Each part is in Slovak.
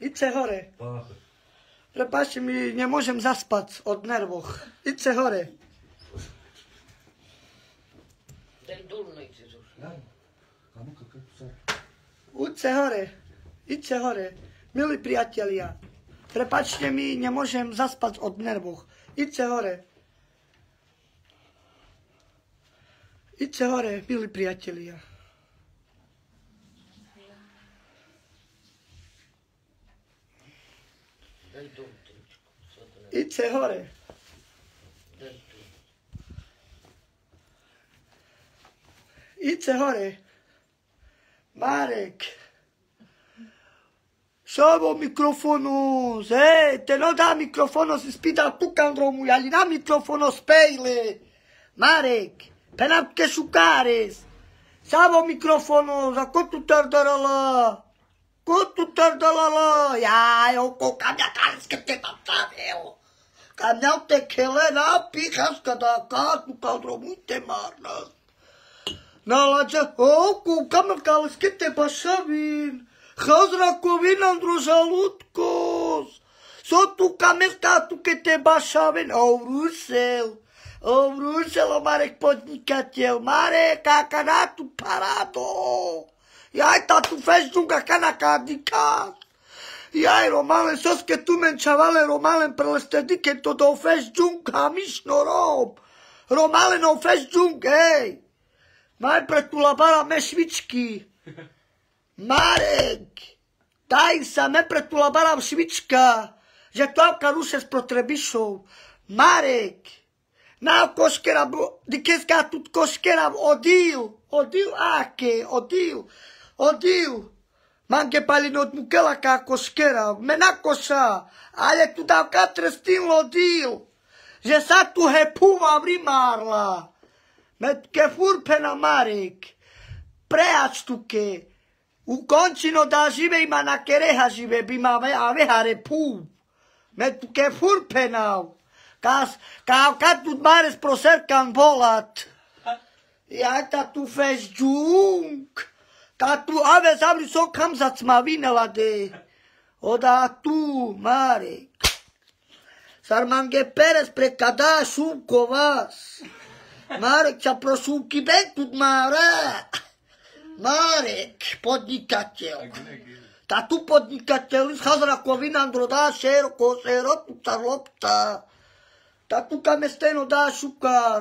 Ice hore. Prepáčte mi, nie zaspať od nerwów. Ice hore. Ice hore. Ice hore. Milí priatelia. Prepáčte Mili mi, nie zaspať od nerwów. Ice hore. Ice hore, milí priatelia. I Tehore. I Tehore. Marek. Samo mikrofonu, e, te no da mikrofonos ispida pucandromu, ali da mikrofonos peile. Marek, pe n-am că șucares. Samo a acolo tu Quanto tempo da mamãe? Ah, eu com minha cara esqueci da tá meu. Canel tequilera, pica da casa, contra muito marnas. com o que kukam kalskite pašavin. Hazrakovin androžalutkos. Só tu camestatu que te baixaven. Ô, Russel. Ô, Russel, o Marek podnicatel. Marek, tu parado. Jaj, tatu, faci dunga canaca, adicat. Iai, romalen, sos că tu men chavale, romalen, prelestedi, că tot o faci dunga, miș norob. Romalen, o faci dunga, ei. Mai pretula bara meșvičky. Marek, daj sa, me tu labára švička, že to tlapka ruše protrebišou. Marek, na koškera, dikeska tu koškera, odil, odil, ake, odil. Οδίου, Μαν και παλινότ μου κέλα κακοσκέρα, μενάκοσα, αλλά του τα κάτρες την λοδίου, ζεσά του χεπού μαύρη μάρλα, με κεφούρ πεναμάρικ, πρέας του και, ου κόντσινο τα ζήμε η μανακερέχα ζήμε, πήμα με αβέχα ρεπού, με του κεφούρ πενάου, κας, καυκά του μάρες προσέρκαν πόλατ, ιάτα του φεσγιούγκ, კატუ ავე სამრი სო კამსაც მავინავადე ოდა თუ მარე სარმანგე პერეს პრეკადა შუკოვას მარე ჩაპროსუკი ბე თუ მარე მარე პოდიკაჩეო და თუ პოდიკაჩელის ხაზრა ყვინანდრო და შერ ყოსერო წარლობთა და თუ კამესტენო და შუკარ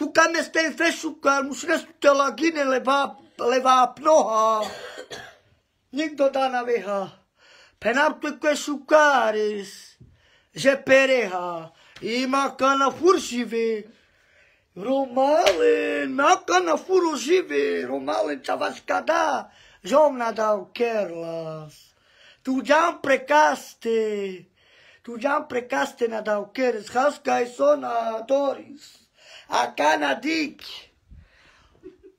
tu gine levá, levá kun kämmesten fessukkaan, mun sinä sutellaan kinen levää, levää pnohaa. Niin totana vihaa. Penaptukko sukaaris. Se perehaa. Imakana fursivi. Romalin, makana furusivi. Romalin tavaskadaa. Jomna dau kerlas. Tu jam precaste. Tu jam precaste na dau keres. Haskai sona doris a Kanadik.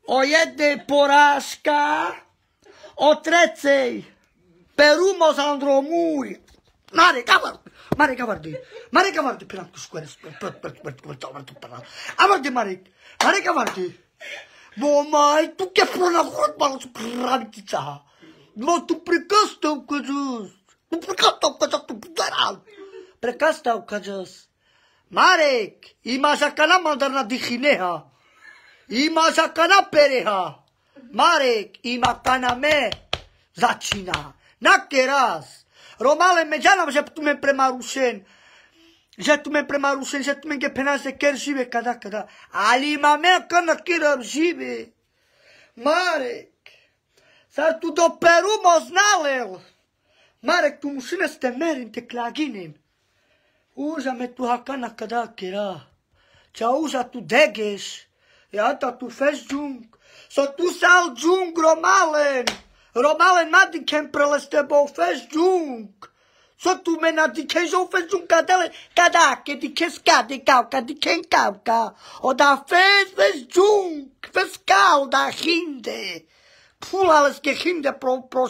O jednej porážka, o trecej Perumos Andromui. Mare Gavardi, Mare Gavardi, Mare Gavardi, pe cu skôr, skôr, skôr, skôr, skôr, skôr, skôr, tu che pula hot, mă, tu pravitița. Mă, no tu precăstăm că jos. Tu precăstăm că jos, tu pudara. Precăstăm că jos. Марек, имаше кана мандарна дихинеха. Имаше кана переха. Марек, има кана ме. Зачина. На керас. Ромале ме джанам, же ту ме премарушен. Же ту ме премарушен, же ту ме ге пенасе кер живе када када. Али има ме кана кирар живе. Марек, сар ту до Перу мо Марек, ту мушине сте мерин те клагинем. usa-me tu hakanakadakera, tja tu degesh, ja e ta tu fes džung, so tu sal džung romalen, romalen nadikem preles tebou fes džung, so tu me nadikem žou fes džung kadele, kadake dikes kade kauka dikem kauka, oda fes fes džung, fes kalda hinde, pulaleske hinde pro, pro,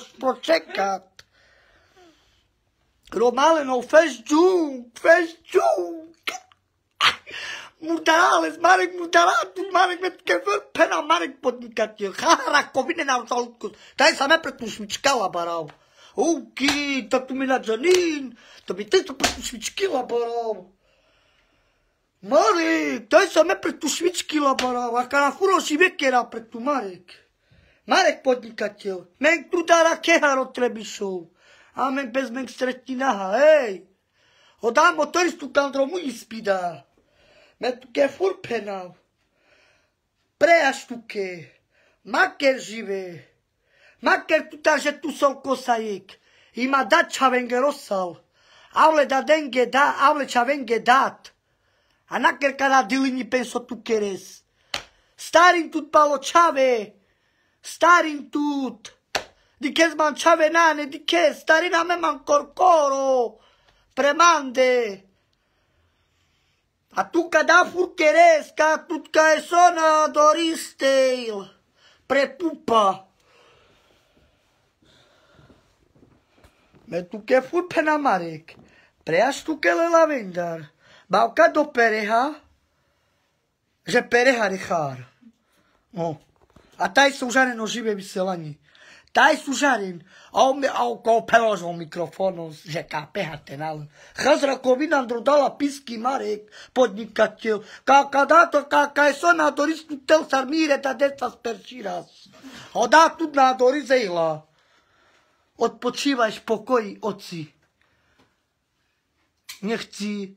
Romalenov no, fez čum, fez čum. Mundales, Marek Mundalatus, Marek me Metkefer, Pena, Marek Podnikatel, Harakovine na Zalkus. Taj sam nepret mu smička barao. Uki, to tu mi nađanin, to mi tento pre mu smičky barao. Marek, taj sa nepret mu smičkila barao, a kada furoš i vekera pre tu Marek. Marek Podnikatel, men tu dára keharo trebišov. Amen bezmek strettina hey. O da motoristu motorist tutandromu ispida. Metke fur penav. Preastuke. Maker žive. Maker tutaže tu sol kosaik. Ima daća vengerosal. Avle da denge da, avle ća venge dat. A naker kada dilini penso tu keres. Starim tut palo čave. Starim tut di che smanciava nane, di che stare in me ancor coro, premande. A tu cada furcheresca, tutka e sona doriste, prepupa. Me tu che fur penamarek, preaš tu che le lavendar, bavka do pereha, že pereha rechár. No. A taj sa už ani živé vyselanie. Taj su žarin. A on mi ako peva zvon mikrofonu, že ka peha ten ale. Hazra ko vi nam drudala marek, podnikatel. Ka ka da to ka ka je sona doris tu tel sar mire ta deca sperši raz. A da tu na doris zela. Odpočivaj spokoji oci. Nech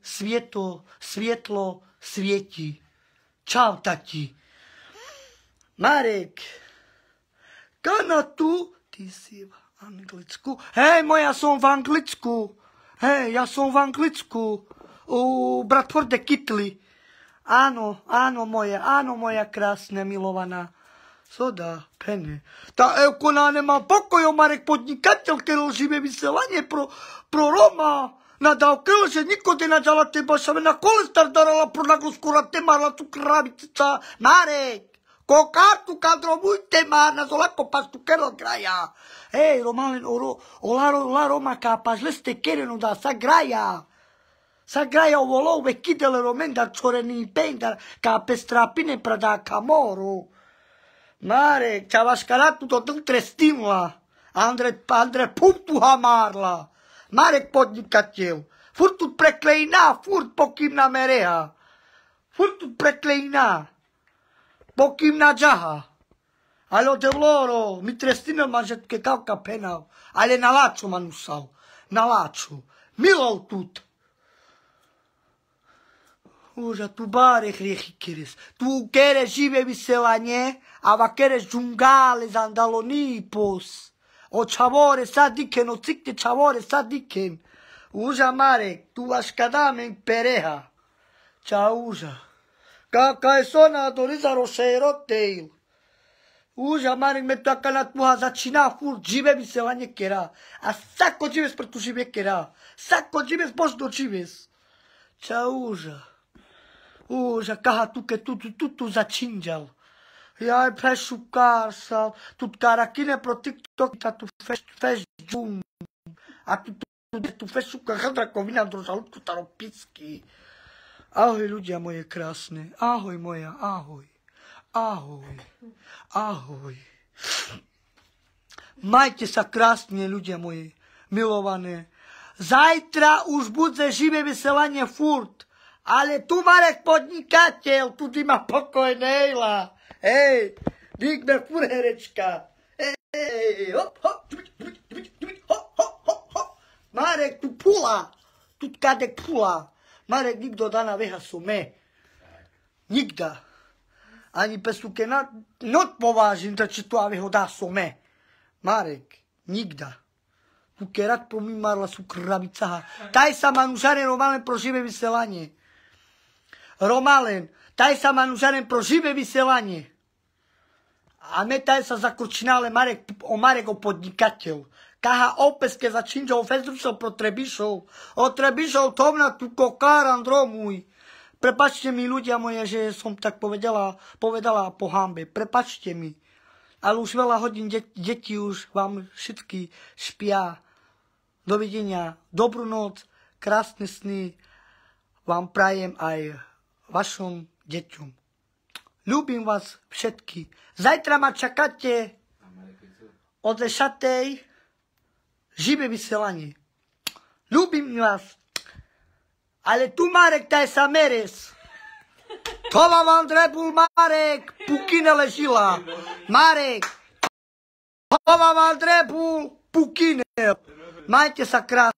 svieto, svietlo, svieti. Čau tati. Marek. Kanatu, ty si v Anglicku. Hej, moja som v Anglicku. Hej, ja som v Anglicku. U Bradforde Kitli. Áno, áno moje, áno moja krásne milovaná. Soda, pene. Tá Eukona nemá pokoj, Marek podnikateľ, keď lžíme vyselanie pro, pro Roma. Nadávke lže, nikody nadala teba, šave na kolestar darala pro nagusku, rate marla tu kravica. Marek! Ko kartu kadro muistemaan, na se lakko pastu kerran graja. Hei, romanen oro, olaro, la roma kapas, leste kerenu da sa graja. Sa graja ovo love kidele romenda no coreni pendar, ka pestrapine prada kamoru. Mare, čavaškaratu to tâng trestimla. Andre, Andre, pumtu hamarla. Marek podnikateľ. Furt tu preklejiná, furt pokým na mereha. Furt tu preklejiná. Pokimna jaha. Alo te loro, mi trestino manjet che cau capenau. Ale nalacho manusau. Nalacho. Milo tut. Uja tu bare hrihikiris. Tu queres jive biselanje, ava queres jungales andalonipos. O chavore sadiken, o cikte chavore sadiken. Uja mare, tu lascadamen pereha. Ciao uja. Kakaesona dorizaro sheroteil. Uja maring metu akalat muha začina fur džive mi se vanje kera. A sako džives pretu žive kera. Sako džives možno džives. Ča uža. Uža kaha tuke tutu tutu začinđal. Ja je tudo cara aqui karakine pro TikTok tá tu feš feš džum. A tu tu tu feš šukar hadra kovina drožalut kutaropiski. Ahoj ľudia moje krásne, ahoj moja, ahoj, ahoj, ahoj. Majte sa krásne ľudia moje, milované. Zajtra už bude živé vyselanie furt, ale tu Marek podnikateľ, tu ty ma pokoj nejla. Hej, Digme furt herečka. Hej, hop, hop, čubiť, čubiť, čubiť, hop, hop, hop, hop. Marek tu pula, tu kadek pula. Marek nikdo Dana me. Nikda. Ani pesuke na, not považim da će to aveho da me. Marek, nikda. Tu kerat pomimarla sú krabica. Taj sa manušare Romalen živé vyselanie. Romalen, taj sa pro živé vyselanie. A me taj sa zakočinale Marek, o Marek o podnikateľ. Ca opeschez acinge o fezul pro potrebișou. O trebișou tomna tu kokar andro muy. Prepačte mi ľudia moje, že som tak povedala, povedala po hambe. Prepačte mi. Ale už veľa hodín de- deti už vám všetky špia. Dovidenia. Dobrú noc, krásne sny vám prajem aj vašom deťom. Ľúbim vás všetky. Zajtra ma čakáte od 10 živé vysielanie. Ľúbim vás. Ale tu Marek, taj sa merec. To vám vám Marek, pukine ležila. Marek, to vám vám trebul pukine. Majte sa krásne.